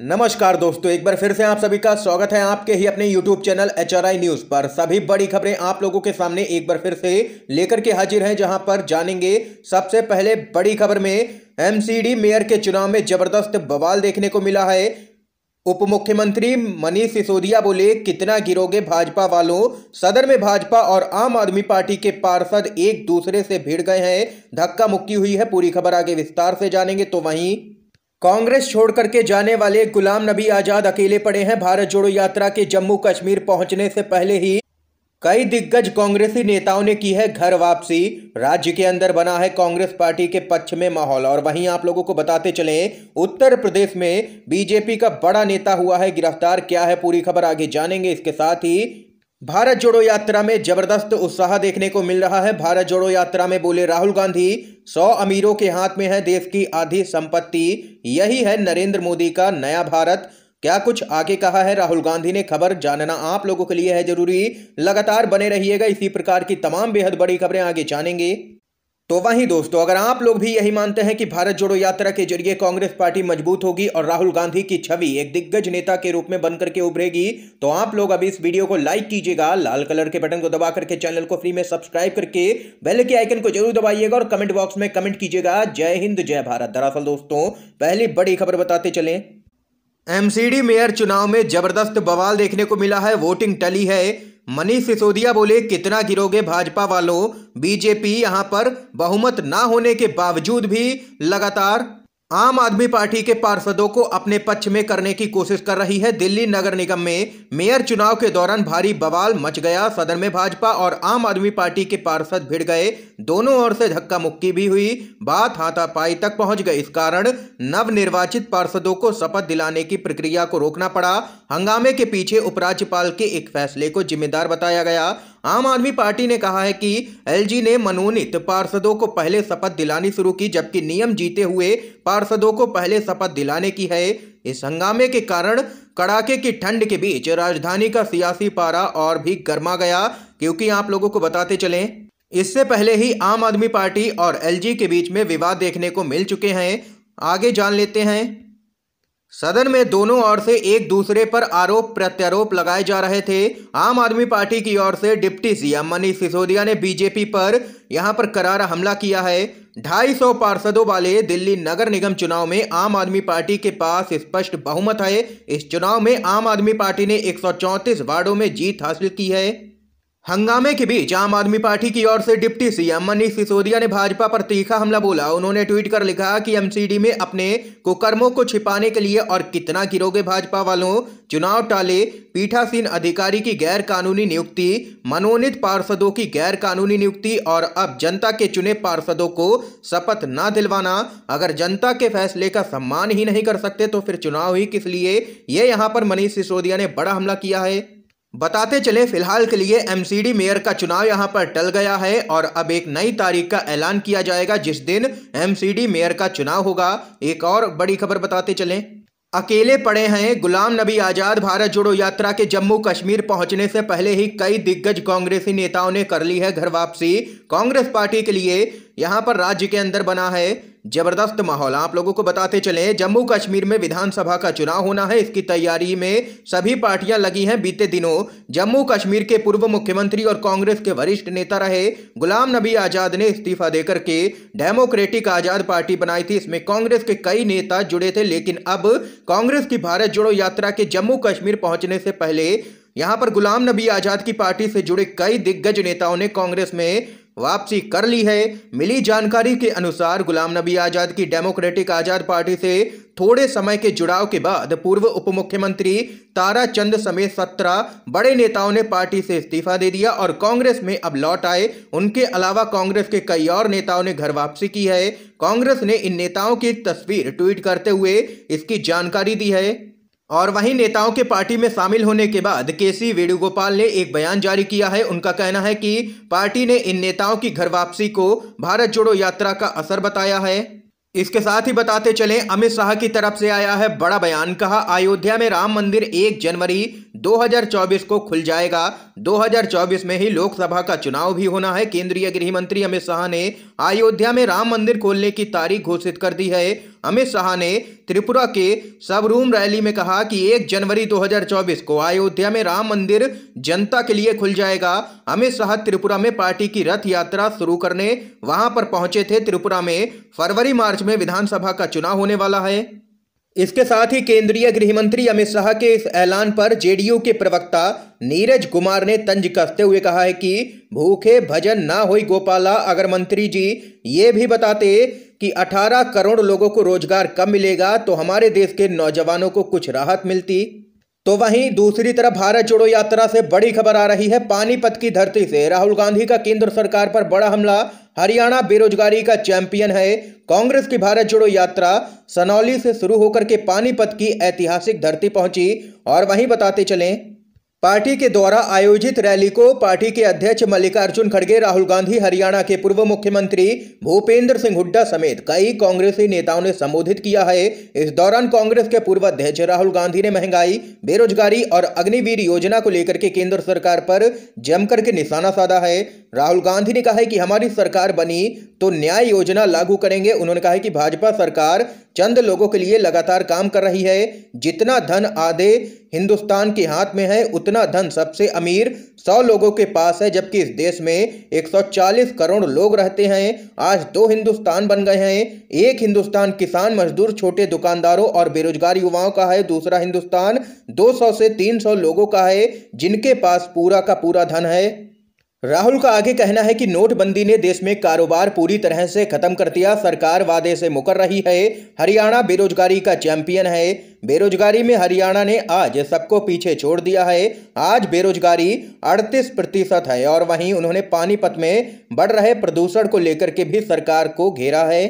नमस्कार दोस्तों एक बार फिर से आप सभी का स्वागत है आपके ही अपने YouTube चैनल एच न्यूज़ पर सभी बड़ी खबरें आप लोगों के सामने एक बार फिर से लेकर के हाजिर हैं जहां पर जानेंगे सबसे पहले बड़ी खबर में एमसीडी मेयर के चुनाव में जबरदस्त बवाल देखने को मिला है उप मुख्यमंत्री मनीष सिसोदिया बोले कितना गिरोगे भाजपा वालों सदर में भाजपा और आम आदमी पार्टी के पार्षद एक दूसरे से भिड़ गए हैं धक्का मुक्की हुई है पूरी खबर आगे विस्तार से जानेंगे तो वहीं कांग्रेस छोड़ करके जाने वाले गुलाम नबी आजाद अकेले पड़े हैं भारत जोड़ो यात्रा के जम्मू कश्मीर पहुंचने से पहले ही कई दिग्गज कांग्रेसी नेताओं ने की है घर वापसी राज्य के अंदर बना है कांग्रेस पार्टी के पक्ष में माहौल और वहीं आप लोगों को बताते चले उत्तर प्रदेश में बीजेपी का बड़ा नेता हुआ है गिरफ्तार क्या है पूरी खबर आगे जानेंगे इसके साथ ही भारत जोड़ो यात्रा में जबरदस्त उत्साह देखने को मिल रहा है भारत जोड़ो यात्रा में बोले राहुल गांधी सौ अमीरों के हाथ में है देश की आधी संपत्ति यही है नरेंद्र मोदी का नया भारत क्या कुछ आगे कहा है राहुल गांधी ने खबर जानना आप लोगों के लिए है जरूरी लगातार बने रहिएगा इसी प्रकार की तमाम बेहद बड़ी खबरें आगे जानेंगे तो वहीं दोस्तों अगर आप लोग भी यही मानते हैं कि भारत जोड़ो यात्रा के जरिए कांग्रेस पार्टी मजबूत होगी और राहुल गांधी की छवि एक दिग्गज नेता के रूप में बनकर के उभरेगी तो आप लोग अभी इस वीडियो को लाइक कीजिएगा लाल कलर के बटन को दबा करके चैनल को फ्री में सब्सक्राइब करके बेल के आइकन को जरूर दबाइएगा और कमेंट बॉक्स में कमेंट कीजिएगा जय हिंद जय भारत दरअसल दोस्तों पहली बड़ी खबर बताते चले एमसीडी मेयर चुनाव में जबरदस्त बवाल देखने को मिला है वोटिंग टली है मनीष सिसोदिया बोले कितना गिरोगे भाजपा वालों बीजेपी यहां पर बहुमत ना होने के बावजूद भी लगातार आम आदमी पार्टी के पार्षदों को अपने पक्ष में करने की कोशिश कर रही है दिल्ली नगर निगम में मेयर चुनाव के दौरान भारी बवाल मच गया सदन में भाजपा और आम आदमी पार्टी के पार्षद भिड़ गए दोनों ओर से धक्का मुक्की भी हुई बात हाथापाई तक पहुंच गई इस कारण नव निर्वाचित पार्षदों को शपथ दिलाने की प्रक्रिया को रोकना पड़ा हंगामे के पीछे उपराज्यपाल के एक फैसले को जिम्मेदार बताया गया आम आदमी पार्टी ने कहा है कि एलजी ने मनोनीत पार्षदों को पहले शपथ दिलानी शुरू की जबकि नियम जीते हुए पार्षदों को पहले शपथ दिलाने की है इस हंगामे के कारण कड़ाके की ठंड के बीच राजधानी का सियासी पारा और भी गर्मा गया क्योंकि आप लोगों को बताते चलें इससे पहले ही आम आदमी पार्टी और एलजी के बीच में विवाद देखने को मिल चुके हैं आगे जान लेते हैं सदन में दोनों ओर से एक दूसरे पर आरोप प्रत्यारोप लगाए जा रहे थे आम आदमी पार्टी की ओर से डिप्टी सीएम मनीष सिसोदिया ने बीजेपी पर यहां पर करारा हमला किया है ढाई सौ पार्षदों वाले दिल्ली नगर निगम चुनाव में आम आदमी पार्टी के पास स्पष्ट बहुमत है इस चुनाव में आम आदमी पार्टी ने एक वार्डों में जीत हासिल की है हंगामे के बीच आम आदमी पार्टी की ओर से डिप्टी सीएम मनीष सिसोदिया ने भाजपा पर तीखा हमला बोला उन्होंने ट्वीट कर लिखा कि एमसीडी में अपने कुकर्मों को छिपाने के लिए और कितना गिरोगे भाजपा वालों चुनाव टाले पीठासीन अधिकारी की गैर कानूनी नियुक्ति मनोनीत पार्षदों की गैर कानूनी नियुक्ति और अब जनता के चुने पार्षदों को शपथ न दिलवाना अगर जनता के फैसले का सम्मान ही नहीं कर सकते तो फिर चुनाव ही किस लिए ये यहाँ पर मनीष सिसोदिया ने बड़ा हमला किया है बताते चले फिलहाल के लिए एमसीडी मेयर का चुनाव यहां पर टल गया है और अब एक नई तारीख का ऐलान किया जाएगा जिस दिन एमसीडी मेयर का चुनाव होगा एक और बड़ी खबर बताते चले अकेले पड़े हैं गुलाम नबी आज़ाद भारत जोड़ो यात्रा के जम्मू कश्मीर पहुंचने से पहले ही कई दिग्गज कांग्रेसी नेताओं ने कर ली है घर वापसी कांग्रेस पार्टी के लिए यहां पर राज्य के अंदर बना है जबरदस्त माहौल आप लोगों को बताते चले जम्मू कश्मीर में विधानसभा का चुनाव होना है इसकी तैयारी में सभी पार्टियां लगी हैं बीते दिनों जम्मू कश्मीर के पूर्व मुख्यमंत्री और कांग्रेस के वरिष्ठ नेता रहे गुलाम नबी आजाद ने इस्तीफा देकर के डेमोक्रेटिक आजाद पार्टी बनाई थी इसमें कांग्रेस के कई नेता जुड़े थे लेकिन अब कांग्रेस की भारत जोड़ो यात्रा के जम्मू कश्मीर पहुंचने से पहले यहां पर गुलाम नबी आजाद की पार्टी से जुड़े कई दिग्गज नेताओं ने कांग्रेस में वापसी कर ली है मिली जानकारी के अनुसार गुलाम नबी आजाद की डेमोक्रेटिक आजाद पार्टी से थोड़े समय के जुड़ाव के बाद पूर्व उप मुख्यमंत्री ताराचंद समेत सत्रह बड़े नेताओं ने पार्टी से इस्तीफा दे दिया और कांग्रेस में अब लौट आए उनके अलावा कांग्रेस के कई और नेताओं ने घर वापसी की है कांग्रेस ने इन नेताओं की तस्वीर ट्वीट करते हुए इसकी जानकारी दी है और वहीं नेताओं के पार्टी में शामिल होने के बाद केसी वेणुगोपाल ने एक बयान जारी किया है उनका कहना है कि पार्टी ने इन नेताओं की घर वापसी को भारत जोड़ो यात्रा का असर बताया है इसके साथ ही बताते चले अमित शाह की तरफ से आया है बड़ा बयान कहा अयोध्या में राम मंदिर 1 जनवरी 2024 को खुल जाएगा 2024 में ही लोकसभा का चुनाव भी होना है केंद्रीय गृह मंत्री अमित शाह ने अयोध्या में राम मंदिर खोलने की तारीख घोषित कर दी है अमित शाह ने त्रिपुरा के सबरूम रैली में कहा कि 1 जनवरी 2024 को अयोध्या में राम मंदिर जनता के लिए खुल जाएगा अमित शाह त्रिपुरा में पार्टी की रथ यात्रा शुरू करने वहां पर पहुंचे थे त्रिपुरा में फरवरी मार्च में विधानसभा का चुनाव होने वाला है इसके साथ ही केंद्रीय गृह मंत्री अमित शाह के इस ऐलान पर जेडीयू के प्रवक्ता नीरज कुमार ने तंज कसते हुए कहा है कि भूखे भजन ना हुई गोपाला अगर मंत्री जी ये भी बताते कि 18 करोड़ लोगों को रोजगार कब मिलेगा तो हमारे देश के नौजवानों को कुछ राहत मिलती तो वहीं दूसरी तरफ भारत जोड़ो यात्रा से बड़ी खबर आ रही है पानीपत की धरती से राहुल गांधी का केंद्र सरकार पर बड़ा हमला हरियाणा बेरोजगारी का चैंपियन है कांग्रेस की भारत जोड़ो यात्रा सनौली से शुरू होकर के पानीपत की ऐतिहासिक धरती पहुंची और वहीं बताते चलें पार्टी के द्वारा आयोजित रैली को पार्टी के अध्यक्ष मल्लिकार्जुन खड़गे राहुल गांधी हरियाणा के पूर्व मुख्यमंत्री भूपेंद्र सिंह हुड्डा समेत कई कांग्रेसी नेताओं ने संबोधित किया है इस दौरान कांग्रेस के पूर्व अध्यक्ष राहुल गांधी ने महंगाई बेरोजगारी और अग्निवीर योजना को लेकर के केंद्र सरकार पर जमकर के निशाना साधा है राहुल गांधी ने कहा है कि हमारी सरकार बनी तो न्याय योजना लागू करेंगे उन्होंने कहा है कि भाजपा सरकार चंद लोगों के लिए लगातार काम कर रही है जितना धन आधे हिंदुस्तान के हाथ में है उतना धन सबसे अमीर सौ लोगों के पास है जबकि इस देश में 140 करोड़ लोग रहते हैं आज दो हिंदुस्तान बन गए हैं एक हिंदुस्तान किसान मजदूर छोटे दुकानदारों और बेरोजगार युवाओं का है दूसरा हिंदुस्तान दो से तीन लोगों का है जिनके पास पूरा का पूरा धन है राहुल का आगे कहना है कि नोटबंदी ने देश में कारोबार पूरी तरह से खत्म कर दिया सरकार वादे से मुकर रही है हरियाणा बेरोजगारी का चैंपियन है बेरोजगारी में हरियाणा ने आज सबको पीछे छोड़ दिया है आज बेरोजगारी 38 प्रतिशत है और वहीं उन्होंने पानीपत में बढ़ रहे प्रदूषण को लेकर के भी सरकार को घेरा है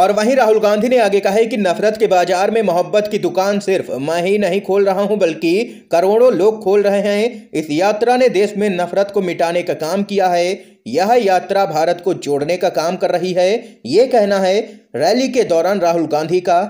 और वहीं राहुल गांधी ने आगे कहा है कि नफरत के बाजार में मोहब्बत की दुकान सिर्फ मैं ही नहीं खोल रहा हूं बल्कि करोड़ों लोग खोल रहे हैं इस यात्रा ने देश में नफरत को मिटाने का काम किया है यह यात्रा भारत को जोड़ने का काम कर रही है ये कहना है रैली के दौरान राहुल गांधी का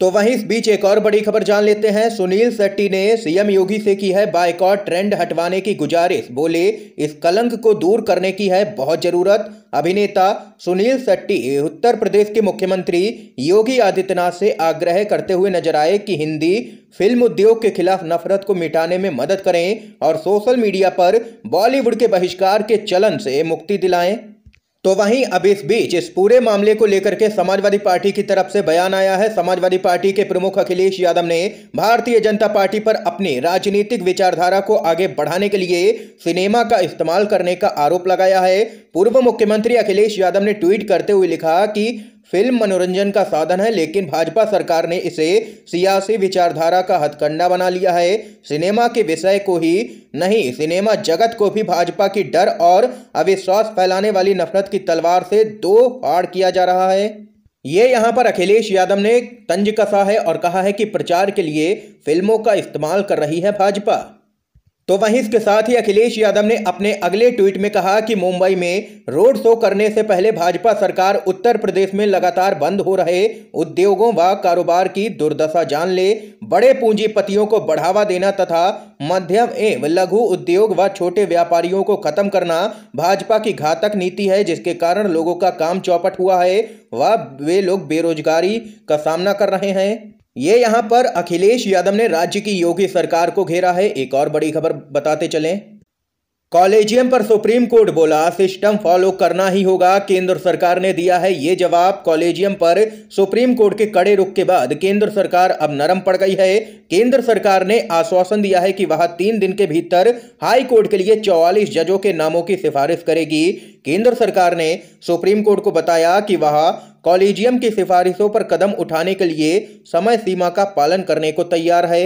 तो वहीं इस बीच एक और बड़ी खबर जान लेते हैं सुनील शेट्टी ने सीएम योगी से की है बायकॉट ट्रेंड हटवाने की गुजारिश बोले इस कलंक को दूर करने की है बहुत जरूरत अभिनेता सुनील शेट्टी उत्तर प्रदेश के मुख्यमंत्री योगी आदित्यनाथ से आग्रह करते हुए नजर आए कि हिंदी फिल्म उद्योग के खिलाफ नफरत को मिटाने में मदद करें और सोशल मीडिया पर बॉलीवुड के बहिष्कार के चलन से मुक्ति दिलाएं तो वहीं अब इस बीच इस पूरे मामले को लेकर के समाजवादी पार्टी की तरफ से बयान आया है समाजवादी पार्टी के प्रमुख अखिलेश यादव ने भारतीय जनता पार्टी पर अपनी राजनीतिक विचारधारा को आगे बढ़ाने के लिए सिनेमा का इस्तेमाल करने का आरोप लगाया है पूर्व मुख्यमंत्री अखिलेश यादव ने ट्वीट करते हुए लिखा कि फिल्म मनोरंजन का साधन है लेकिन भाजपा सरकार ने इसे सियासी विचारधारा का हथकंडा बना लिया है सिनेमा के विषय को ही नहीं सिनेमा जगत को भी भाजपा की डर और अविश्वास फैलाने वाली नफरत की तलवार से दो आड़ किया जा रहा है ये यहाँ पर अखिलेश यादव ने तंज कसा है और कहा है कि प्रचार के लिए फिल्मों का इस्तेमाल कर रही है भाजपा तो वहीं इसके साथ ही अखिलेश यादव ने अपने अगले ट्वीट में कहा कि मुंबई में रोड शो करने से पहले भाजपा सरकार उत्तर प्रदेश में लगातार बंद हो रहे उद्योगों व कारोबार की दुर्दशा जान ले बड़े पूंजीपतियों को बढ़ावा देना तथा मध्यम एवं लघु उद्योग व छोटे व्यापारियों को खत्म करना भाजपा की घातक नीति है जिसके कारण लोगों का काम चौपट हुआ है व वे लोग बेरोजगारी का सामना कर रहे हैं ये यहां पर अखिलेश यादव ने राज्य की योगी सरकार को घेरा है एक और बड़ी खबर बताते चलें कॉलेजियम पर सुप्रीम कोर्ट बोला सिस्टम फॉलो करना ही होगा केंद्र सरकार ने दिया है ये जवाब कॉलेजियम पर सुप्रीम कोर्ट के कड़े रुख के बाद केंद्र सरकार अब नरम पड़ गई है केंद्र सरकार ने आश्वासन दिया है कि वह तीन दिन के भीतर हाई कोर्ट के लिए 44 जजों के नामों की सिफारिश करेगी केंद्र सरकार ने सुप्रीम कोर्ट को बताया कि वह कॉलेजियम की सिफारिशों पर कदम उठाने के लिए समय सीमा का पालन करने को तैयार है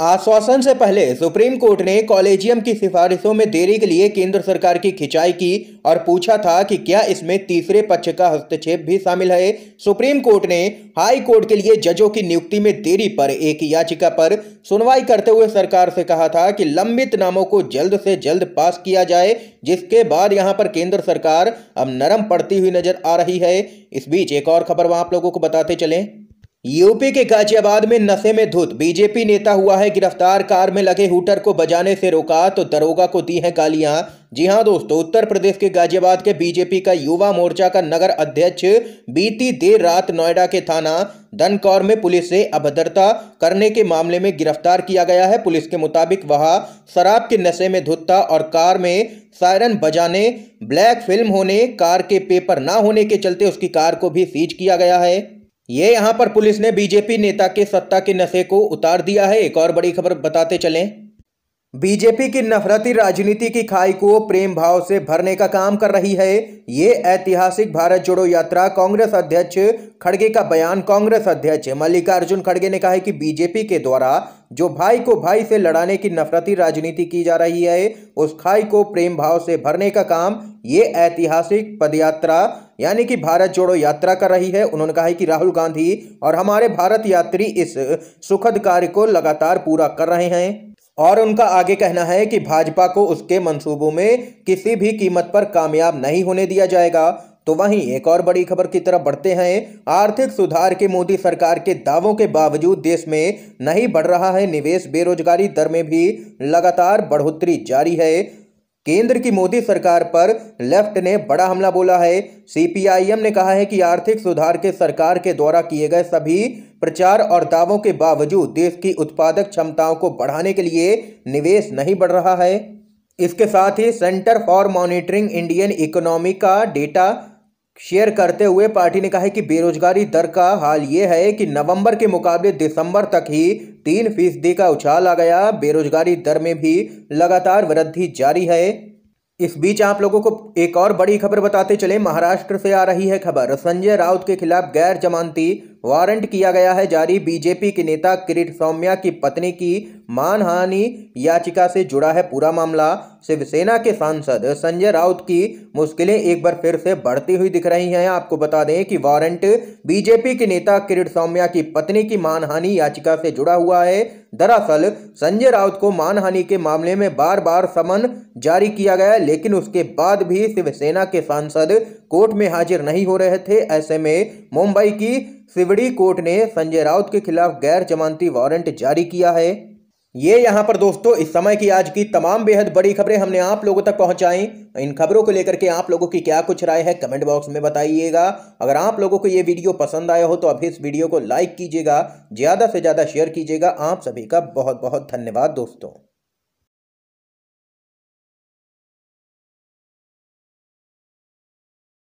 आश्वासन से पहले सुप्रीम कोर्ट ने कॉलेजियम की सिफारिशों में देरी के लिए केंद्र सरकार की खिंचाई की और पूछा था कि क्या इसमें तीसरे पक्ष का हस्तक्षेप भी शामिल है सुप्रीम कोर्ट ने हाई कोर्ट के लिए जजों की नियुक्ति में देरी पर एक याचिका पर सुनवाई करते हुए सरकार से कहा था कि लंबित नामों को जल्द से जल्द पास किया जाए जिसके बाद यहाँ पर केंद्र सरकार अब नरम पड़ती हुई नजर आ रही है इस बीच एक और खबर वहाँ आप लोगों को बताते चलें यूपी के गाजियाबाद में नशे में धुत बीजेपी नेता हुआ है गिरफ्तार कार में लगे हूटर को बजाने से रोका तो दरोगा को दी है गालियां जी हां दोस्तों उत्तर प्रदेश के गाजियाबाद के बीजेपी का युवा मोर्चा का नगर अध्यक्ष बीती देर रात नोएडा के थाना धनकौर में पुलिस से अभद्रता करने के मामले में गिरफ्तार किया गया है पुलिस के मुताबिक वह शराब के नशे में धुत था और कार में सायरन बजाने ब्लैक फिल्म होने कार के पेपर ना होने के चलते उसकी कार को भी सीज किया गया है ये यहाँ पर पुलिस ने बीजेपी नेता के सत्ता के नशे को उतार दिया है एक और बड़ी खबर बताते चलें बीजेपी की नफरती राजनीति की खाई को प्रेम भाव से भरने का काम कर रही है ये ऐतिहासिक भारत जोड़ो यात्रा कांग्रेस अध्यक्ष खड़गे का बयान कांग्रेस अध्यक्ष मल्लिकार्जुन खड़गे ने कहा है कि बीजेपी के द्वारा जो भाई को भाई से लड़ाने की नफरती राजनीति की जा रही है उस खाई को प्रेम भाव से भरने का काम ये ऐतिहासिक पदयात्रा यानी कि भारत जोड़ो यात्रा कर रही है उन्होंने कहा है कि राहुल गांधी और हमारे भारत यात्री इस सुखद कार्य को लगातार पूरा कर रहे हैं और उनका आगे कहना है कि भाजपा को उसके मंसूबों में किसी भी कीमत पर कामयाब नहीं होने दिया जाएगा तो वहीं एक और बड़ी खबर की तरफ बढ़ते हैं आर्थिक सुधार के मोदी सरकार के दावों के बावजूद देश में नहीं बढ़ रहा है निवेश बेरोजगारी दर में भी लगातार बढ़ोतरी जारी है केंद्र की मोदी सरकार पर लेफ्ट ने बड़ा हमला बोला है सीपीआईएम ने कहा है कि आर्थिक सुधार के सरकार के द्वारा किए गए सभी प्रचार और दावों के बावजूद देश की उत्पादक क्षमताओं को बढ़ाने के लिए निवेश नहीं बढ़ रहा है इसके साथ ही centre for monitoring Indian economy का डेटा शेयर करते हुए पार्टी ने कहा है कि बेरोजगारी दर का हाल ये है कि नवंबर के मुकाबले दिसंबर तक ही तीन फीसदी का उछाल आ गया बेरोजगारी दर में भी लगातार वृद्धि जारी है इस बीच आप लोगों को एक और बड़ी खबर बताते चले महाराष्ट्र से आ रही है खबर संजय राउत के खिलाफ गैर जमानती वारंट किया गया है जारी बीजेपी के नेता किरीट सौम्या की पत्नी की मानहानि याचिका से जुड़ा है पूरा मामला शिवसेना के सांसद संजय राउत की मुश्किलें एक बार फिर से बढ़ती हुई दिख रही हैं आपको बता दें कि वारंट बीजेपी के नेता किरीट सौम्या की पत्नी की मानहानि याचिका से जुड़ा हुआ है दरअसल संजय राउत को मानहानि के मामले में बार बार समन जारी किया गया लेकिन उसके बाद भी शिवसेना के सांसद कोर्ट में हाजिर नहीं हो रहे थे ऐसे में मुंबई की सिवड़ी कोर्ट ने संजय राउत के खिलाफ गैर जमानती वारंट जारी किया है ये यहाँ पर दोस्तों इस समय की आज की तमाम बेहद बड़ी खबरें हमने आप लोगों तक पहुँचाई इन खबरों को लेकर के आप लोगों की क्या कुछ राय है कमेंट बॉक्स में बताइएगा अगर आप लोगों को ये वीडियो पसंद आया हो तो अभी इस वीडियो को लाइक कीजिएगा ज़्यादा से ज़्यादा शेयर कीजिएगा आप सभी का बहुत बहुत धन्यवाद दोस्तों